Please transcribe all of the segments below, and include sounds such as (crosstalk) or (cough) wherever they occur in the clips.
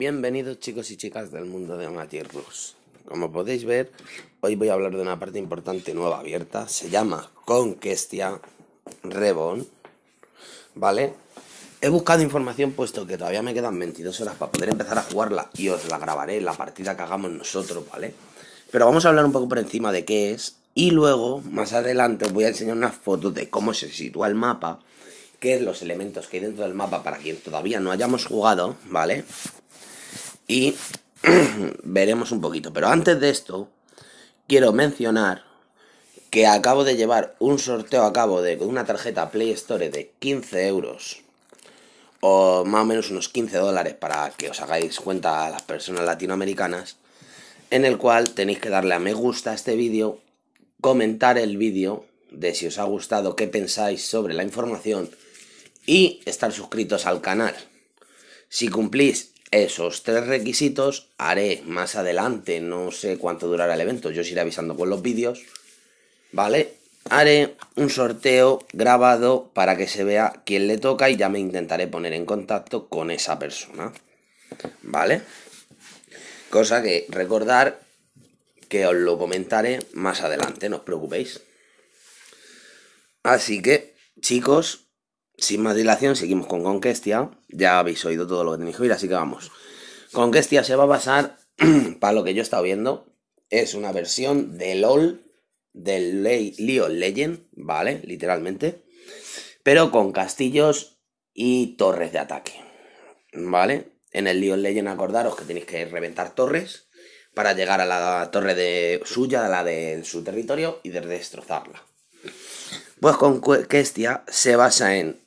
Bienvenidos chicos y chicas del mundo de Tier Rus. Como podéis ver, hoy voy a hablar de una parte importante nueva abierta. Se llama Conquestia Rebon. ¿Vale? He buscado información puesto que todavía me quedan 22 horas para poder empezar a jugarla y os la grabaré la partida que hagamos nosotros, ¿vale? Pero vamos a hablar un poco por encima de qué es y luego, más adelante, os voy a enseñar unas fotos de cómo se sitúa el mapa, qué es los elementos que hay dentro del mapa para quien todavía no hayamos jugado, ¿vale? y (clears throat) veremos un poquito. Pero antes de esto, quiero mencionar que acabo de llevar un sorteo a cabo de una tarjeta Play Store de 15 euros o más o menos unos 15 dólares para que os hagáis cuenta a las personas latinoamericanas, en el cual tenéis que darle a me gusta a este vídeo, comentar el vídeo de si os ha gustado, qué pensáis sobre la información y estar suscritos al canal. Si cumplís esos tres requisitos haré más adelante, no sé cuánto durará el evento, yo os iré avisando con los vídeos, ¿vale? Haré un sorteo grabado para que se vea quién le toca y ya me intentaré poner en contacto con esa persona, ¿vale? Cosa que recordar que os lo comentaré más adelante, no os preocupéis. Así que, chicos, sin más dilación, seguimos con Conquestia. Ya habéis oído todo lo que tenéis que oír, así que vamos. Conquestia se va a basar, (clears throat) para lo que yo he estado viendo, es una versión de LOL, del Leo Legend, ¿vale? Literalmente. Pero con castillos y torres de ataque, ¿vale? En el Leo Legend acordaros que tenéis que reventar torres para llegar a la torre de suya, a la de su territorio y de destrozarla. Pues Conquestia se basa en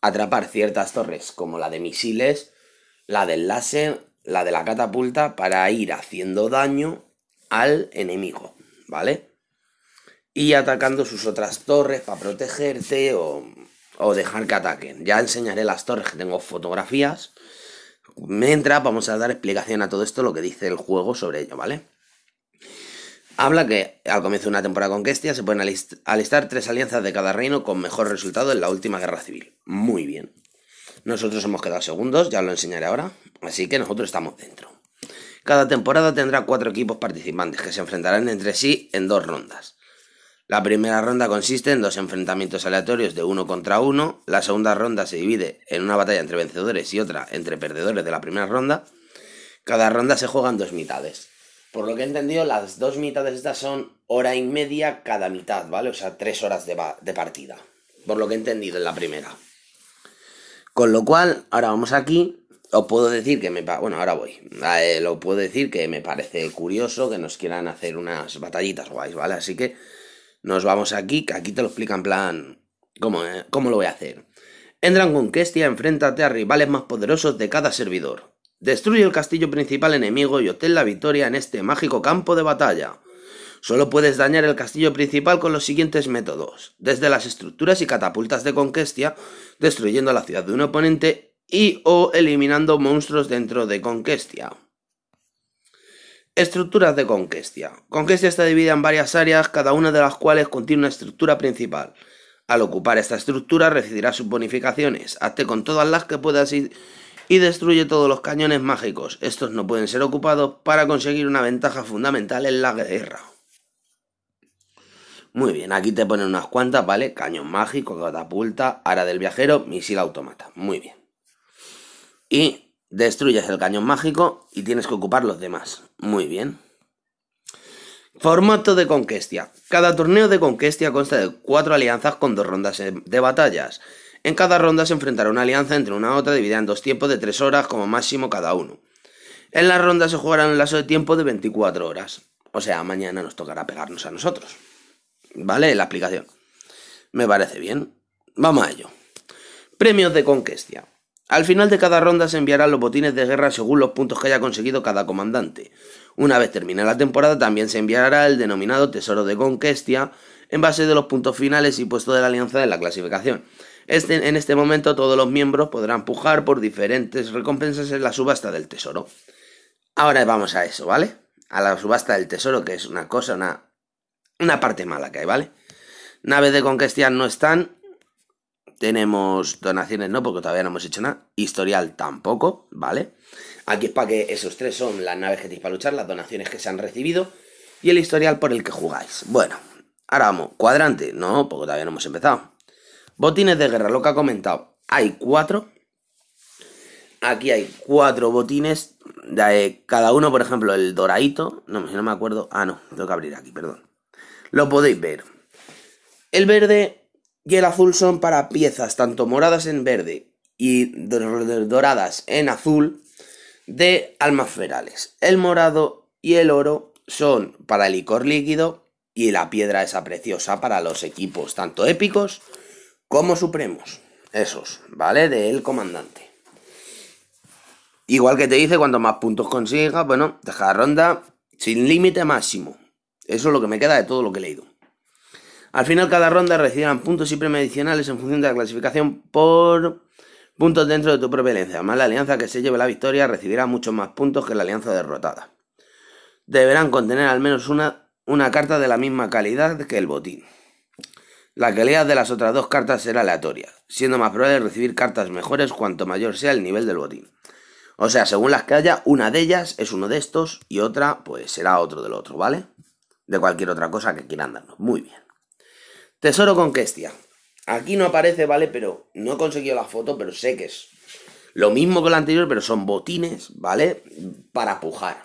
atrapar ciertas torres, como la de misiles, la del láser, la de la catapulta, para ir haciendo daño al enemigo, ¿vale? Y atacando sus otras torres para protegerte o, o dejar que ataquen. Ya enseñaré las torres que tengo fotografías. Mientras vamos a dar explicación a todo esto, lo que dice el juego sobre ello, ¿vale? Habla que al comienzo de una temporada con Questia se pueden alistar tres alianzas de cada reino con mejor resultado en la última guerra civil. Muy bien. Nosotros hemos quedado segundos, ya lo enseñaré ahora, así que nosotros estamos dentro. Cada temporada tendrá cuatro equipos participantes que se enfrentarán entre sí en dos rondas. La primera ronda consiste en dos enfrentamientos aleatorios de uno contra uno, la segunda ronda se divide en una batalla entre vencedores y otra entre perdedores de la primera ronda. Cada ronda se juega en dos mitades. Por lo que he entendido, las dos mitades estas son hora y media cada mitad, ¿vale? O sea, tres horas de, partida. Por lo que he entendido en la primera. Con lo cual, ahora vamos aquí. Os puedo decir que me... Bueno, ahora voy. lo puedo decir que me parece curioso que nos quieran hacer unas batallitas guays, ¿vale? Así que nos vamos aquí, que aquí te lo explican en plan... ¿Cómo, eh? ¿Cómo lo voy a hacer? En Dragon Questia enfréntate a rivales más poderosos de cada servidor. Destruye el castillo principal enemigo y obtén la victoria en este mágico campo de batalla. Solo puedes dañar el castillo principal con los siguientes métodos: desde las estructuras y catapultas de Conquestia, destruyendo la ciudad de un oponente y o eliminando monstruos dentro de Conquestia. Estructuras de Conquestia. Conquestia está dividida en varias áreas, cada una de las cuales contiene una estructura principal. Al ocupar esta estructura recibirás sus bonificaciones. Hazte con todas las que puedas ir y destruye todos los cañones mágicos. Estos no pueden ser ocupados para conseguir una ventaja fundamental en la guerra. Muy bien, aquí te ponen unas cuantas, ¿vale? Cañón mágico, catapulta, ara del viajero, misil automata. Muy bien. Y destruyes el cañón mágico y tienes que ocupar los demás. Muy bien. Formato de Conquestia. Cada torneo de Conquestia consta de cuatro alianzas con dos rondas de batallas. En cada ronda se enfrentará una alianza entre una otra dividida en dos tiempos de tres horas como máximo cada uno. En la ronda se jugará un lazo de tiempo de 24 horas. O sea, mañana nos tocará pegarnos a nosotros. ¿Vale? La aplicación. Me parece bien. Vamos a ello. Premios de Conquestia. Al final de cada ronda se enviarán los botines de guerra según los puntos que haya conseguido cada comandante. Una vez terminada la temporada también se enviará el denominado Tesoro de Conquestia en base de los puntos finales y puesto de la alianza en la clasificación. Este, en este momento todos los miembros podrán pujar por diferentes recompensas en la subasta del tesoro. Ahora vamos a eso, ¿vale? A la subasta del tesoro, que es una cosa, una, una parte mala que hay, ¿vale? Naves de Conquestian no están. Tenemos donaciones, no, porque todavía no hemos hecho nada. Historial tampoco, ¿vale? Aquí es para que esos tres son las naves que tenéis para luchar, las donaciones que se han recibido y el historial por el que jugáis. Bueno, ahora vamos. Cuadrante, no, porque todavía no hemos empezado. Botines de guerra, lo que ha comentado. Hay cuatro. Aquí hay cuatro botines. De eh, cada uno, por ejemplo, el doradito. No, no me acuerdo. Ah, no, tengo que abrir aquí, perdón. Lo podéis ver. El verde y el azul son para piezas, tanto moradas en verde y doradas en azul, de almas ferales. El morado y el oro son para el licor líquido y la piedra esa preciosa para los equipos, tanto épicos como supremos, esos, ¿vale? Del comandante. Igual que te dice, cuanto más puntos consigas, bueno, deja la ronda sin límite máximo. Eso es lo que me queda de todo lo que he leído. Al final, cada ronda recibirán puntos y premios adicionales en función de la clasificación por puntos dentro de tu propia alianza. Además, la alianza que se lleve la victoria recibirá muchos más puntos que la alianza derrotada. Deberán contener al menos una, una carta de la misma calidad que el botín. La calidad de las otras dos cartas será aleatoria, siendo más probable recibir cartas mejores cuanto mayor sea el nivel del botín. O sea, según las que haya, una de ellas es uno de estos y otra pues será otro del otro, ¿vale? De cualquier otra cosa que quieran darnos. Muy bien. Tesoro con Kestia. Aquí no aparece, ¿vale? Pero no he conseguido la foto, pero sé que es lo mismo que la anterior, pero son botines, ¿vale? Para pujar.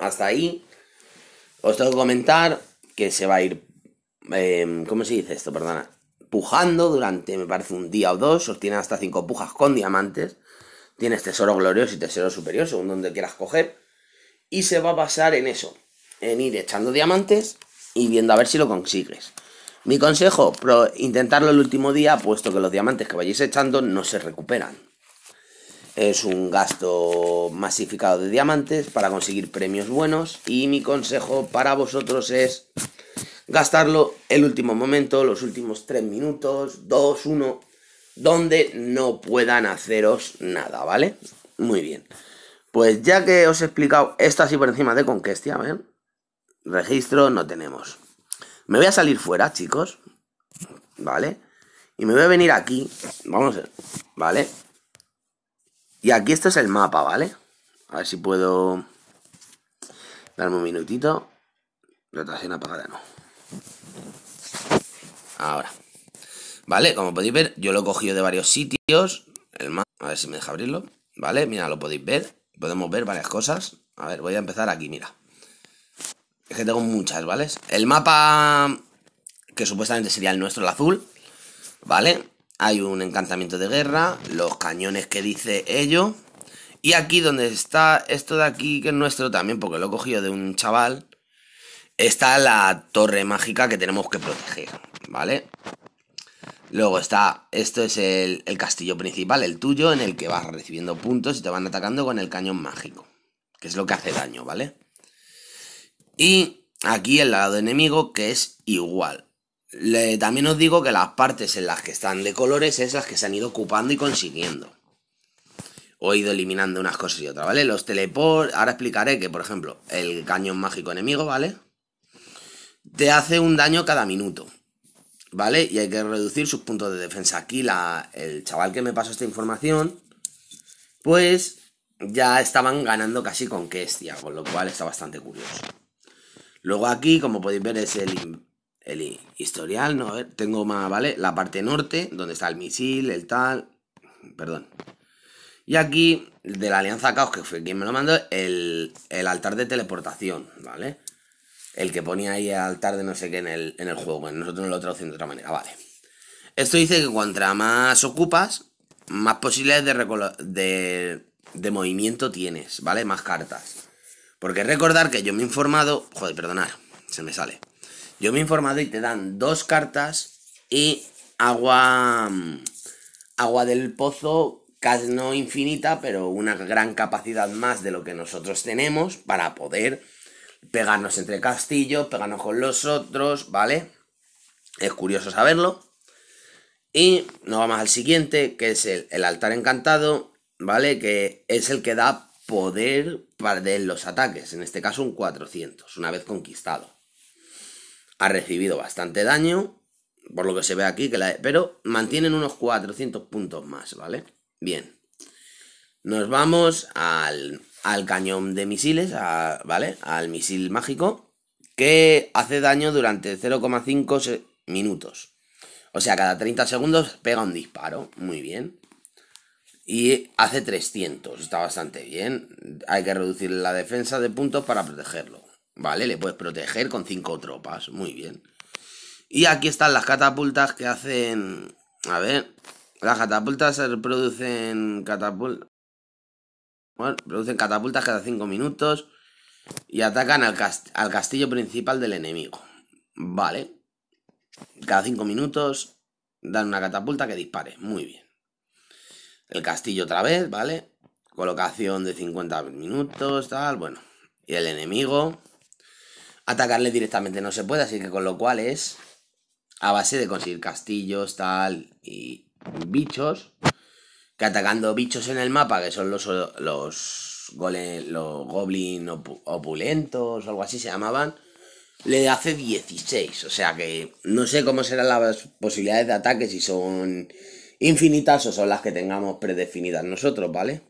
Hasta ahí. Os tengo que comentar que se va a ir Em, ¿Cómo se dice esto? Perdona. Pujando durante, me parece, un día o dos. Obtienes hasta cinco pujas con diamantes. Tienes tesoro glorioso y tesoro superior, según donde quieras coger. Y se va a basar en eso. En ir echando diamantes y viendo a ver si lo consigues. Mi consejo, pro, intentarlo el último día, puesto que los diamantes que vayáis echando no se recuperan. Es un gasto masificado de diamantes para conseguir premios buenos y mi consejo para vosotros es gastarlo el último momento, los últimos tres minutos, Dos, uno donde no puedan haceros nada, ¿vale? Muy bien. Pues ya que os he explicado esto así por encima de Conquestia, ver. Registro no tenemos. Me voy a salir fuera, chicos. ¿Vale? Y me voy a venir aquí. Vamos a ver. ¿Vale? Y aquí este es el mapa, ¿vale? A ver si puedo... Darme un minutito. Rotación apagada, no. Ahora. ¿Vale? Como podéis ver, yo lo he cogido de varios sitios. El mapa, a ver si me deja abrirlo. ¿Vale? Mira, lo podéis ver. Podemos ver varias cosas. A ver, voy a empezar aquí, mira. Es que tengo muchas, ¿vale? El mapa que supuestamente sería el nuestro, el azul, ¿vale? Hay un encantamiento de guerra, los cañones que dice ello. Y aquí donde está esto de aquí, que es nuestro también, porque lo he cogido de un chaval está la torre mágica que tenemos que proteger, ¿vale? Luego está, esto es el, castillo principal, el tuyo, en el que vas recibiendo puntos y te van atacando con el cañón mágico, que es lo que hace daño, ¿vale? Y aquí el lado enemigo, que es igual. también os digo que las partes en las que están de colores es las que se han ido ocupando y consiguiendo. O he ido eliminando unas cosas y otras, ¿vale? Los teleports. ahora explicaré que, por ejemplo, el cañón mágico enemigo, ¿vale? te hace un daño cada minuto. ¿Vale? Y hay que reducir sus puntos de defensa. Aquí la, el chaval que me pasó esta información, pues ya estaban ganando casi con Kestia, con lo cual está bastante curioso. Luego aquí, como podéis ver, es el, el historial, ¿no? A ver, tengo más, ¿vale? La parte norte, donde está el misil, el tal, perdón. Y aquí, de la Alianza Caos, que fue quien me lo mandó, el, el altar de teleportación, ¿vale? El que ponía ahí al tarde no sé qué en el, juego. Bueno, nosotros lo traducimos de otra manera, vale. Esto dice que cuanto más ocupas, más posibilidades de, de, de movimiento tienes, ¿vale? Más cartas. Porque recordar que yo me he informado. Joder, perdonar, se me sale. Yo me he informado y te dan dos cartas y agua. Mm, agua del pozo, casi no infinita, pero una gran capacidad más de lo que nosotros tenemos para poder pegarnos entre castillos, pegarnos con los otros, ¿vale? Es curioso saberlo. Y nos vamos al siguiente, que es el, altar encantado, ¿vale? Que es el que da poder para los ataques, en este caso un 400, una vez conquistado. Ha recibido bastante daño, por lo que se ve aquí, que pero mantienen unos 400 puntos más, ¿vale? Bien. Nos vamos al al cañón de misiles, ¿vale? Al misil mágico, que hace daño durante 0,5 minutos. O sea, cada 30 segundos pega un disparo, muy bien. Y hace 300, está bastante bien. Hay que reducir la defensa de puntos para protegerlo, ¿vale? Le puedes proteger con 5 tropas, muy bien. Y aquí están las catapultas que hacen... A ver, las catapultas se producen catapultas... Bueno, producen catapultas cada 5 minutos y atacan al, castillo principal del enemigo. Vale. Cada 5 minutos dan una catapulta que dispare. Muy bien. El castillo otra vez, ¿vale? Colocación de 50 minutos, tal, bueno. Y el enemigo. Atacarle directamente no se puede, así que con lo cual es a base de conseguir castillos, tal, y bichos que atacando bichos en el mapa, que son los, los, los opulentos o algo así se llamaban, le hace 16. O sea que no sé cómo serán las posibilidades de ataque, si son infinitas o son las que tengamos predefinidas nosotros, ¿vale?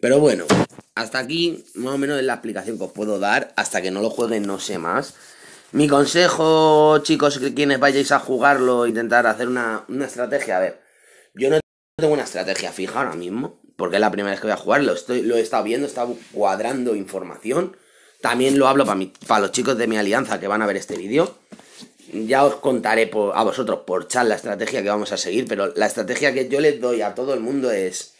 Pero bueno, hasta aquí más o menos es la explicación que os puedo dar. Hasta que no lo jueguen no sé más. Mi consejo, chicos, que quienes vayáis a jugarlo, intentar hacer una, una estrategia. A ver, yo no tengo una estrategia fija ahora mismo, porque es la primera vez que voy a jugarlo, lo, estoy, lo he estado viendo, he estado cuadrando información. También lo hablo para, para los chicos de mi alianza que van a ver este vídeo. Ya os contaré a vosotros por chat la estrategia que vamos a seguir, pero la estrategia que yo les doy a todo el mundo es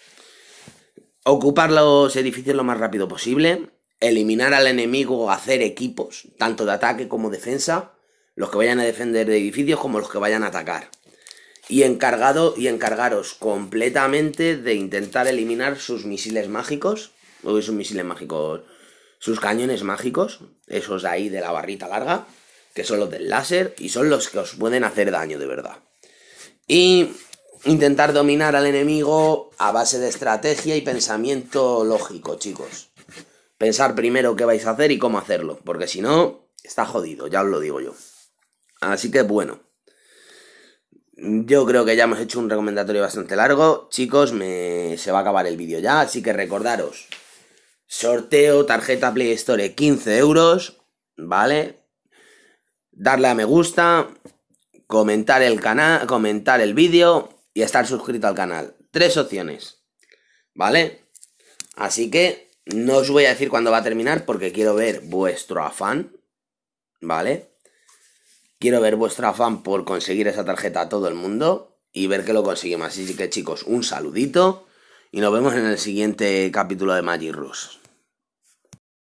ocupar los edificios lo más rápido posible, eliminar al enemigo, hacer equipos, tanto de ataque como defensa, los que vayan a defender edificios como los que vayan a atacar y, encargado, y encargaros completamente de intentar eliminar sus misiles mágicos, o sus misiles mágicos, sus cañones mágicos, esos de ahí de la barrita larga, que son los del láser y son los que os pueden hacer daño de verdad. Y intentar dominar al enemigo a base de estrategia y pensamiento lógico, chicos. Pensar primero qué vais a hacer y cómo hacerlo, porque si no, está jodido, ya os lo digo yo. Así que bueno. Yo creo que ya hemos hecho un recomendatorio bastante largo. Chicos, se va a acabar el vídeo ya, así que recordaros. Sorteo, tarjeta Play Store, 15 euros, ¿vale? Darle a me gusta, comentar el canal, comentar el vídeo y estar suscrito al canal. Tres opciones, ¿vale? Así que no os voy a decir cuándo va a terminar porque quiero ver vuestro afán, ¿vale? Quiero ver vuestro afán por conseguir esa tarjeta a todo el mundo y ver que lo conseguimos. Así que chicos, un saludito y nos vemos en el siguiente capítulo de Magic Rush.